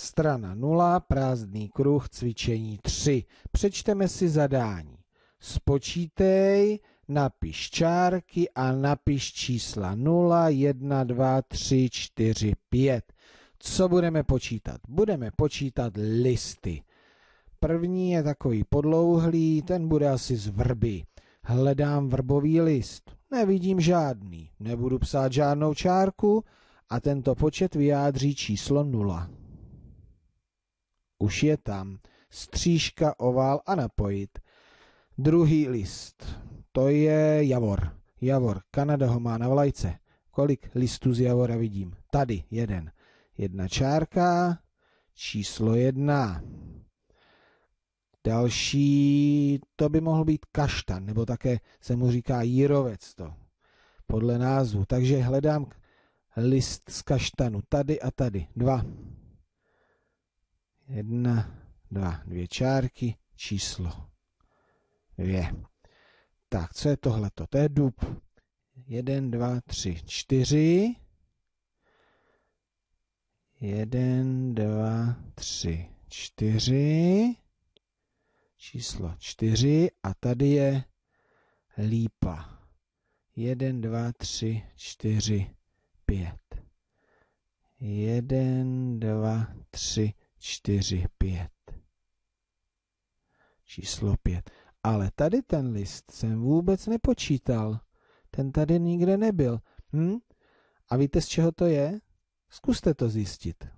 Strana 0, prázdný kruh, cvičení 3. Přečteme si zadání. Spočítej, napiš čárky a napiš čísla 0, 1, 2, 3, 4, 5. Co budeme počítat? Budeme počítat listy. První je takový podlouhlý, ten bude asi z vrby. Hledám vrbový list. Nevidím žádný. Nebudu psát žádnou čárku a tento počet vyjádří číslo 0. Už je tam. Střížka, ovál a napojit. Druhý list. To je javor. Javor. Kanada ho má na vlajce. Kolik listů z javora vidím? Tady jeden. Jedna čárka. Číslo jedna. Další, to by mohl být kaštan, nebo také se mu říká jírovec to, podle názvu. Takže hledám list z kaštanu, tady a tady, dva jedna, dva, dvě čárky, číslo dvě. Tak, co je tohleto? To je dub. Jeden, dva, tři, čtyři. Jeden, dva, tři, čtyři. Číslo čtyři. A tady je lípa. Jeden, dva, tři, čtyři, pět. Jeden, dva, tři, čtyři, pět. Číslo pět. Ale tady ten list jsem vůbec nepočítal. Ten tady nikde nebyl. Hm? A víte, z čeho to je? Zkuste to zjistit.